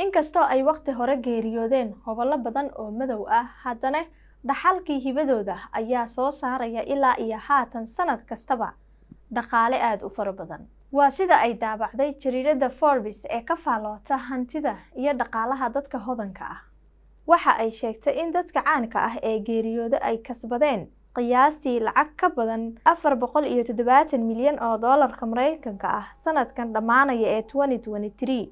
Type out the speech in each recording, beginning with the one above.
inkastoo ay waqti hore geeriyoodeen hobolo badan oo madow ah haddana dhaxalkii hibadooda ayaa soo saaraya ilaa iyo haatan sanad kastaba dhaqaale aada u fara badan waa sida ay daabacday jariiradda forbis ee ka faalloota hantida iyo dhaqaalaha dadka hodanka ah waxa ay sheegtay in dadka caanka ah ee geeriyooda ay kasbadeen qiyaastii lacag ka badan afar boqol iyo toddobaatan milyan oo doolarka maraykanka ah sanadkan dhammaanaya ee twenty twenty three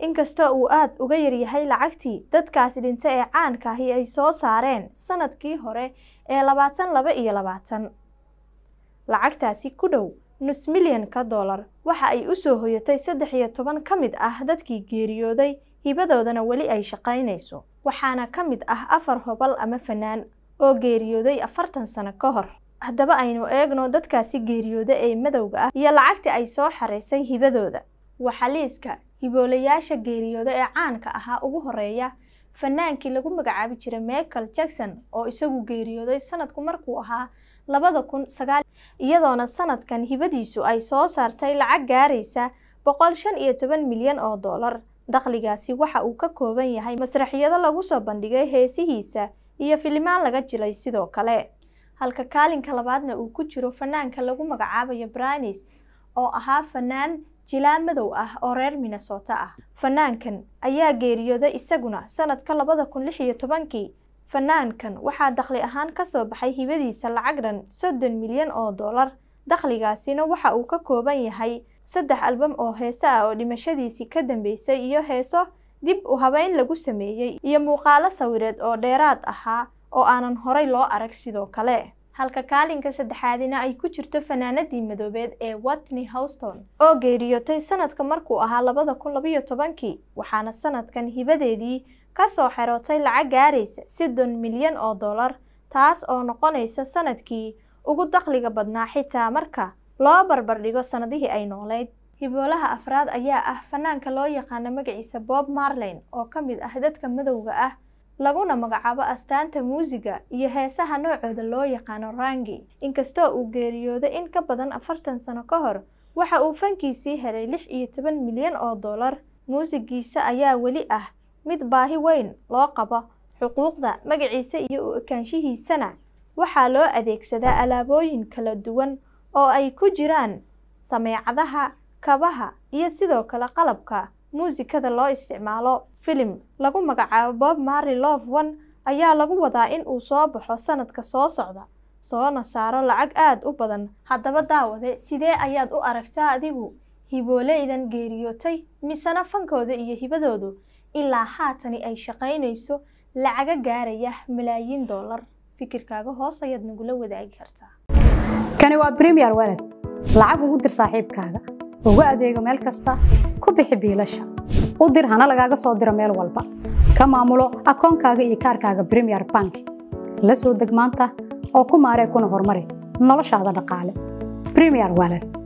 inkastoo uu aad uga yaryahay lacagtii dadkaasi dhinta ee caankaahi ay soo saareen sanadkii hore ee labaatan laba iyo labaatan lacagtaasi ku dhow nus milyanka dollar waxa ay u soo hoyatay saddex iyo toban ka mid ah dadkii geeriyooday hibadoodana weli ay shaqaynayso waxaana ka mid ah afar hobal ama fanaan oo geeriyooday afartan sano ka hor haddaba aynu eegno dadkaasi geeriyooda ee madowga ah iyo lacagta ay soo xaraysay hibadooda waxaa liiska iboolayaasha geeriyooda ee caanka ahaa ugu horeeya fanaankii lagu magacaabi jiray michael jackson oo isagu geeriyooday sanadku markuu ahaa labada kun sagaal iyadoona sanadkan hibadiisu ay soo saartay lacag gaaraysa boqol shan iyo toban milyan oo dollar dakhligaasi waxa uu ka kooban yahay masraxyado lagu soo bandhigay heesihiisa iyo filimaan laga jilay sidoo kale halka kaalinka labaadna uu ku jiro fanaanka lagu magacaabayo brinis oo ahaa fanaan jilaa madow ah oo reer minnesota ah fanaankan ayaa geeriyooday isaguna sannadka labada kun lix iyo tobankii fanaankan waxaa dakhli ahaan kasoo baxay hibadiisa lacag dhan soddon milyan oo dollar dakhligaasina waxa uu ka kooban yahay saddex albam oo heese ah oo dhimashadiisii ka dambeysay iyo heeso dib u habeyn lagu sameeyey iyo muuqaalo sawireed oo dheeraad ahaa oo aanan horay loo arag sidoo kale halka kaalinka saddexaadina ay ku jirto fanaanadii madoobeed ee watney howston oo geeriyootay sanadka markuu ahaa labada kun labaiyo tobankii waxaana sanadkan hibadeedii ka soo xerootay lacag gaaraysa siddon milyan oo dollar taas oo noqonaysa sanadkii ugu dakhliga badnaa xitaa marka loo barbardhigo sanadihii ay noolayd hiboolaha afraad ayaa ah fanaanka loo yaqaana magaciisa bob marlin oo ka mid ah dadka madowga ah laguna magacaabo astaanta muusiga iyo heesaha noocooda loo yaqaano rangi inkastoo uu geeriyooday in ka badan afartan sano ka hor waxa uu fankiisii helay lix iyo toban milyan oo dollar muusigiisa ayaa weli ah mid baahi weyn loo qabo xuquuqda magaciisa iyo u ekaanshihiisana waxaa loo adeegsadaa alaabooyin kala duwan oo ay ku jiraan sameecadaha kabaha iyo sidoo kale qalabka muusikada loo isticmaalo filim lagu magacaabo bob mari love one ayaa lagu wadaa in uu soo baxo sanadka soo socda soona saaro lacag aad u badan haddaba daawade sidee ayaad u aragtaa adigu hibooleydan geeriyootay misena fankooda iyo hibadoodu ilaa haatani ay shaqaynayso lacaga gaaraya malaayiin doolar fikirkaaga hoos ayaad nagula wadaagi kartaa kani waa bremier weled lacag ugu dir saaxiibkaaga uga adeego meel kasta ku bixi biilasha u dir hana lagaaga soo diro meel walba ka maamulo akoonkaaga iyo kaarkaaga premier bank la soo deg maanta oo ku maaree kuna horumari noloshaada dhaqaale bremier waler